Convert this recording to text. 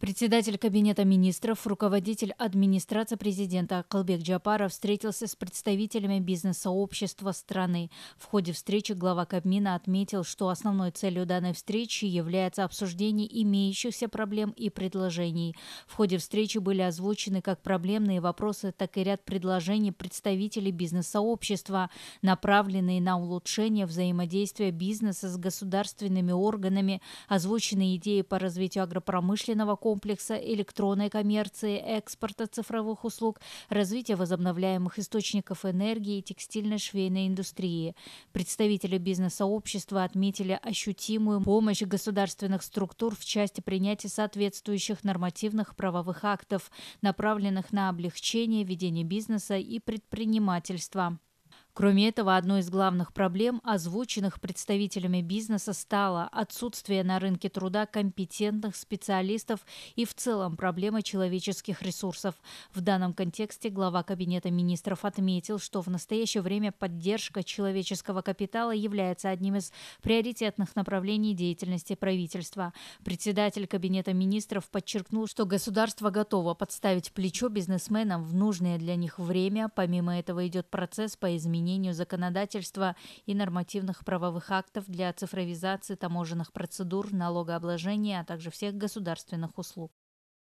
Председатель Кабинета министров, руководитель администрации президента Акылбек Джапаров встретился с представителями бизнес-сообщества страны. В ходе встречи глава Кабмина отметил, что основной целью данной встречи является обсуждение имеющихся проблем и предложений. В ходе встречи были озвучены как проблемные вопросы, так и ряд предложений представителей бизнес-сообщества, направленные на улучшение взаимодействия бизнеса с государственными органами, озвучены идеи по развитию агропромышленного комплекса электронной коммерции, экспорта цифровых услуг, развития возобновляемых источников энергии и текстильно-швейной индустрии. Представители бизнес-сообщества отметили ощутимую помощь государственных структур в части принятия соответствующих нормативных правовых актов, направленных на облегчение ведения бизнеса и предпринимательства. Кроме этого, одной из главных проблем, озвученных представителями бизнеса, стало отсутствие на рынке труда компетентных специалистов и в целом проблема человеческих ресурсов. В данном контексте глава Кабинета министров отметил, что в настоящее время поддержка человеческого капитала является одним из приоритетных направлений деятельности правительства. Председатель Кабинета министров подчеркнул, что государство готово подставить плечо бизнесменам в нужное для них время. Помимо этого идет процесс по изменению изменению законодательства и нормативных правовых актов для цифровизации таможенных процедур, налогообложения, а также всех государственных услуг.